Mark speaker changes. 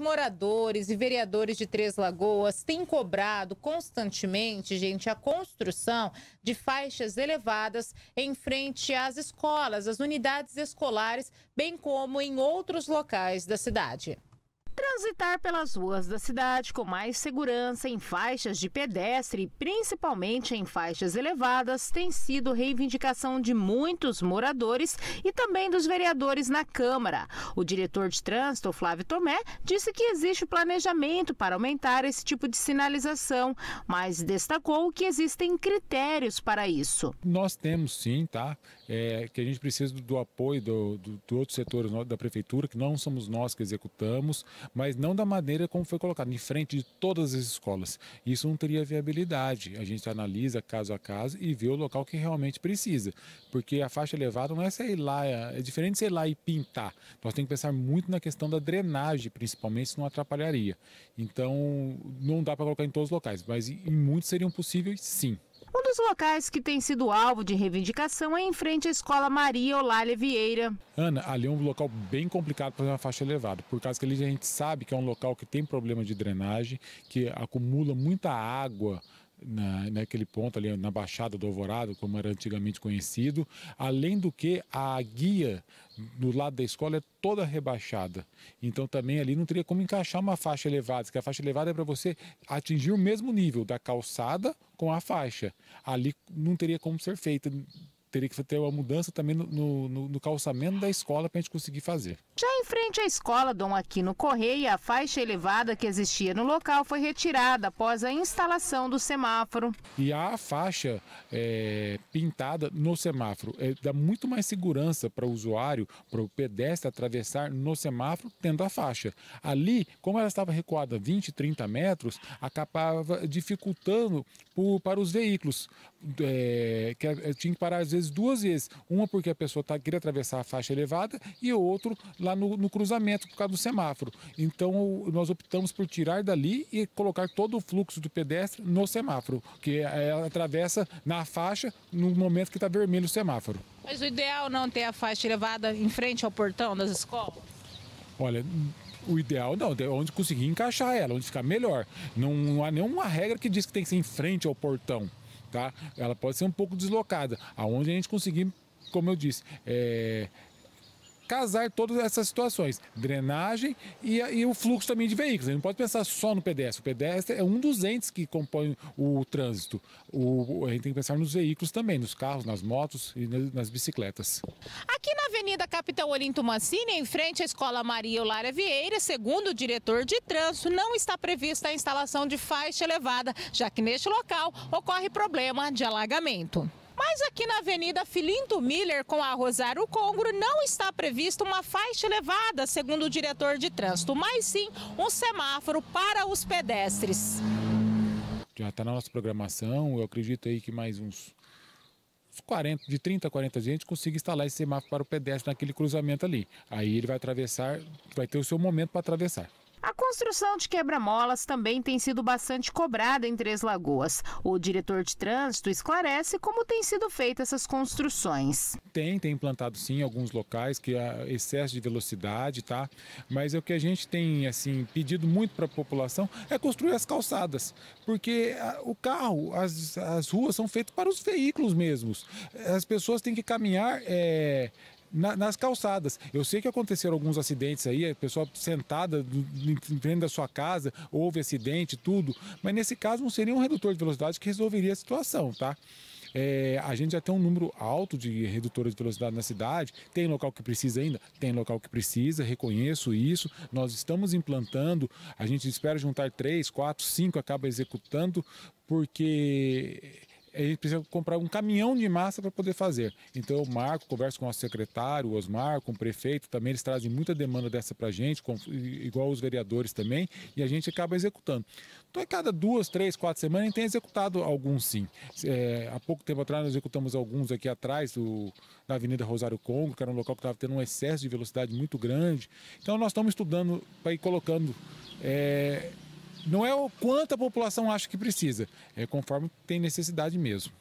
Speaker 1: moradores e vereadores de Três Lagoas têm cobrado constantemente, gente, a construção de faixas elevadas em frente às escolas, às unidades escolares, bem como em outros locais da cidade transitar pelas ruas da cidade com mais segurança em faixas de pedestre, principalmente em faixas elevadas, tem sido reivindicação de muitos moradores e também dos vereadores na Câmara. O diretor de trânsito, Flávio Tomé, disse que existe planejamento para aumentar esse tipo de sinalização, mas destacou que existem critérios para isso.
Speaker 2: Nós temos sim, tá? É, que a gente precisa do apoio do, do, do outro setor da prefeitura, que não somos nós que executamos, mas não da maneira como foi colocado, em frente de todas as escolas. Isso não teria viabilidade. A gente analisa caso a caso e vê o local que realmente precisa. Porque a faixa elevada não é sei lá, é, é diferente de sei lá e pintar. Nós temos que pensar muito na questão da drenagem, principalmente, se não atrapalharia. Então, não dá para colocar em todos os locais, mas em muitos seriam possíveis sim.
Speaker 1: Um dos locais que tem sido alvo de reivindicação é em frente à Escola Maria Olália Vieira.
Speaker 2: Ana, ali é um local bem complicado para fazer uma faixa elevada, por causa que ali a gente sabe que é um local que tem problema de drenagem, que acumula muita água na, naquele ponto ali na Baixada do Alvorado, como era antigamente conhecido. Além do que a guia do lado da escola é toda rebaixada. Então também ali não teria como encaixar uma faixa elevada, porque a faixa elevada é para você atingir o mesmo nível da calçada com a faixa. Ali não teria como ser feita teria que ter uma mudança também no, no, no calçamento da escola para a gente conseguir fazer.
Speaker 1: Já em frente à escola Dom Aquino Correia, a faixa elevada que existia no local foi retirada após a instalação do semáforo.
Speaker 2: E a faixa é, pintada no semáforo é, dá muito mais segurança para o usuário, para o pedestre atravessar no semáforo tendo a faixa. Ali, como ela estava recuada 20, 30 metros, acabava dificultando para os veículos, é, que é, tinha que parar às vezes vezes duas vezes. Uma porque a pessoa tá, queria atravessar a faixa elevada e outro lá no, no cruzamento por causa do semáforo. Então nós optamos por tirar dali e colocar todo o fluxo do pedestre no semáforo, que ela é, é, atravessa na faixa no momento que está vermelho o semáforo.
Speaker 1: Mas o ideal não ter a faixa elevada em frente ao portão das escolas?
Speaker 2: Olha, o ideal não, é onde conseguir encaixar ela, onde ficar melhor. não há nenhuma regra que diz que tem que ser em frente ao portão tá? Ela pode ser um pouco deslocada, aonde a gente conseguir, como eu disse, é, casar todas essas situações, drenagem e, e o fluxo também de veículos. A gente não pode pensar só no pedestre. O pedestre é um dos entes que compõe o trânsito. O, a gente tem que pensar nos veículos também, nos carros, nas motos e nas bicicletas.
Speaker 1: Aqui na Avenida Capitão Olinto Mancini, em frente à Escola Maria Eulária Vieira, segundo o diretor de trânsito, não está prevista a instalação de faixa elevada, já que neste local ocorre problema de alagamento. Mas aqui na Avenida Filinto Miller, com a Rosário Congro, não está prevista uma faixa elevada, segundo o diretor de trânsito, mas sim um semáforo para os pedestres.
Speaker 2: Já está na nossa programação, eu acredito aí que mais uns 40, de 30 a 40 gente consiga instalar esse semáforo para o pedestre naquele cruzamento ali. Aí ele vai atravessar, vai ter o seu momento para atravessar
Speaker 1: construção de quebra-molas também tem sido bastante cobrada em Três Lagoas. O diretor de trânsito esclarece como tem sido feita essas construções. Tem, tem implantado
Speaker 2: sim alguns locais que há excesso de velocidade, tá? Mas é o que a gente tem assim pedido muito para a população é construir as calçadas, porque ah, o carro, as, as ruas são feitas para os veículos mesmos. As pessoas têm que caminhar é, na, nas calçadas. Eu sei que aconteceram alguns acidentes aí, a pessoa sentada dentro da sua casa, houve acidente, tudo, mas nesse caso não seria um redutor de velocidade que resolveria a situação, tá? É, a gente já tem um número alto de redutores de velocidade na cidade. Tem local que precisa ainda? Tem local que precisa, reconheço isso. Nós estamos implantando, a gente espera juntar três, quatro, cinco, acaba executando, porque ele precisa comprar um caminhão de massa para poder fazer. Então eu marco, converso com o nosso secretário, o Osmar, com o prefeito, também eles trazem muita demanda dessa para a gente, com, igual os vereadores também, e a gente acaba executando. Então, a cada duas, três, quatro semanas, a gente tem executado alguns sim. É, há pouco tempo atrás, nós executamos alguns aqui atrás, do, na Avenida Rosário Congo, que era um local que estava tendo um excesso de velocidade muito grande. Então, nós estamos estudando para ir colocando. É, não é o quanto a população acha que precisa, é conforme tem necessidade mesmo.